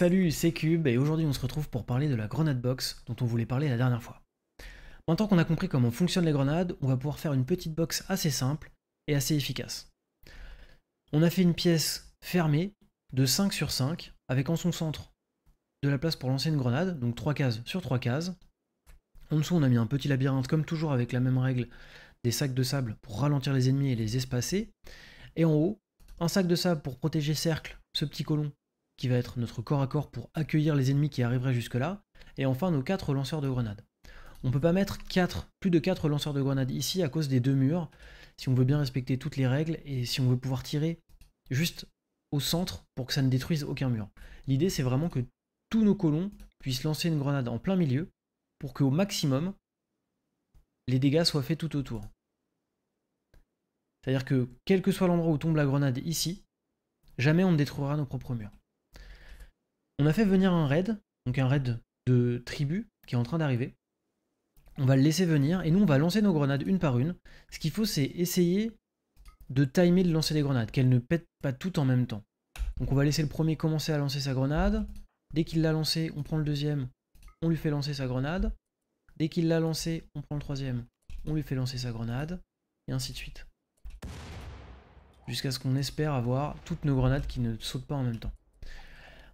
Salut, c'est Cube et aujourd'hui on se retrouve pour parler de la grenade box dont on voulait parler la dernière fois. Maintenant qu'on a compris comment fonctionnent les grenades, on va pouvoir faire une petite box assez simple et assez efficace. On a fait une pièce fermée de 5 sur 5 avec en son centre de la place pour lancer une grenade, donc 3 cases sur 3 cases. En dessous on a mis un petit labyrinthe comme toujours avec la même règle des sacs de sable pour ralentir les ennemis et les espacer. Et en haut, un sac de sable pour protéger cercle, ce petit colon qui va être notre corps à corps pour accueillir les ennemis qui arriveraient jusque-là, et enfin nos 4 lanceurs de grenades. On ne peut pas mettre 4, plus de 4 lanceurs de grenades ici à cause des deux murs, si on veut bien respecter toutes les règles et si on veut pouvoir tirer juste au centre pour que ça ne détruise aucun mur. L'idée c'est vraiment que tous nos colons puissent lancer une grenade en plein milieu pour qu'au maximum les dégâts soient faits tout autour. C'est-à-dire que quel que soit l'endroit où tombe la grenade ici, jamais on ne détruira nos propres murs. On a fait venir un raid, donc un raid de tribu qui est en train d'arriver. On va le laisser venir et nous on va lancer nos grenades une par une. Ce qu'il faut c'est essayer de timer de lancer des grenades, qu'elles ne pètent pas toutes en même temps. Donc on va laisser le premier commencer à lancer sa grenade. Dès qu'il l'a lancé, on prend le deuxième, on lui fait lancer sa grenade. Dès qu'il l'a lancé, on prend le troisième, on lui fait lancer sa grenade, et ainsi de suite. Jusqu'à ce qu'on espère avoir toutes nos grenades qui ne sautent pas en même temps.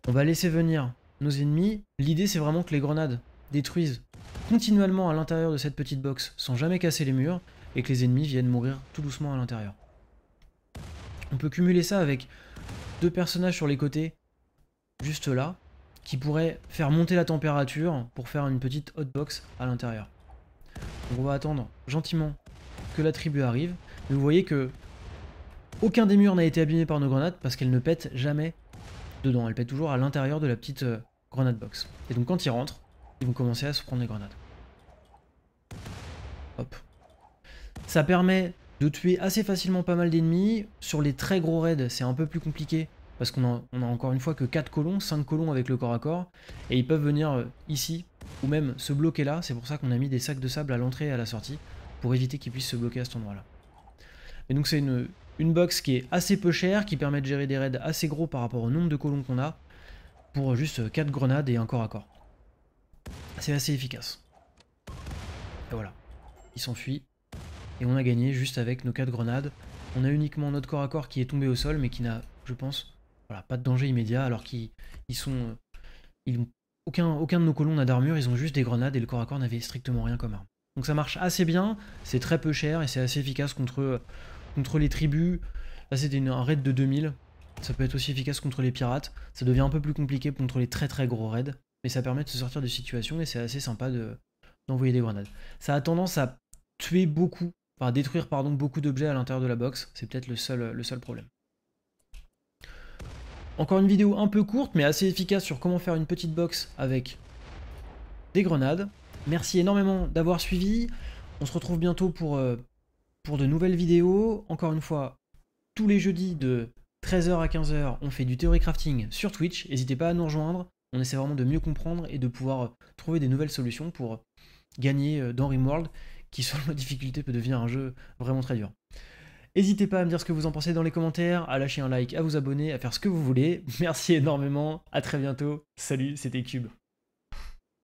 On va laisser venir nos ennemis. L'idée, c'est vraiment que les grenades détruisent continuellement à l'intérieur de cette petite box sans jamais casser les murs et que les ennemis viennent mourir tout doucement à l'intérieur. On peut cumuler ça avec deux personnages sur les côtés, juste là, qui pourraient faire monter la température pour faire une petite hotbox à l'intérieur. on va attendre gentiment que la tribu arrive, vous voyez que aucun des murs n'a été abîmé par nos grenades parce qu'elles ne pètent jamais dedans. Elle pète toujours à l'intérieur de la petite euh, grenade box. Et donc quand ils rentrent, ils vont commencer à se prendre les grenades. Hop. Ça permet de tuer assez facilement pas mal d'ennemis. Sur les très gros raids, c'est un peu plus compliqué. Parce qu'on a, a, encore une fois que 4 colons, 5 colons avec le corps à corps. Et ils peuvent venir euh, ici, ou même se bloquer là. C'est pour ça qu'on a mis des sacs de sable à l'entrée et à la sortie. Pour éviter qu'ils puissent se bloquer à cet endroit-là. Et donc c'est une, une box qui est assez peu chère, qui permet de gérer des raids assez gros par rapport au nombre de colons qu'on a, pour juste 4 grenades et un corps à corps. C'est assez efficace. Et voilà, il s'enfuit, et on a gagné juste avec nos 4 grenades. On a uniquement notre corps à corps qui est tombé au sol, mais qui n'a, je pense, voilà, pas de danger immédiat, alors qu'ils sont... Euh, ils, aucun, aucun de nos colons n'a d'armure, ils ont juste des grenades, et le corps à corps n'avait strictement rien comme arme. Donc ça marche assez bien, c'est très peu cher, et c'est assez efficace contre euh, contre les tribus. Là, c'était un raid de 2000. Ça peut être aussi efficace contre les pirates. Ça devient un peu plus compliqué contre les très très gros raids. Mais ça permet de se sortir des situations et c'est assez sympa d'envoyer des grenades. Ça a tendance à tuer beaucoup, enfin détruire pardon, beaucoup d'objets à l'intérieur de la box. C'est peut-être le seul, le seul problème. Encore une vidéo un peu courte mais assez efficace sur comment faire une petite box avec des grenades. Merci énormément d'avoir suivi. On se retrouve bientôt pour euh, pour de nouvelles vidéos. Encore une fois, tous les jeudis de 13h à 15h, on fait du théorie crafting sur Twitch. N'hésitez pas à nous rejoindre. On essaie vraiment de mieux comprendre et de pouvoir euh, trouver des nouvelles solutions pour euh, gagner euh, dans Rimworld, qui sur la difficulté peut devenir un jeu vraiment très dur. N'hésitez pas à me dire ce que vous en pensez dans les commentaires, à lâcher un like, à vous abonner, à faire ce que vous voulez. Merci énormément, à très bientôt. Salut, c'était Cube.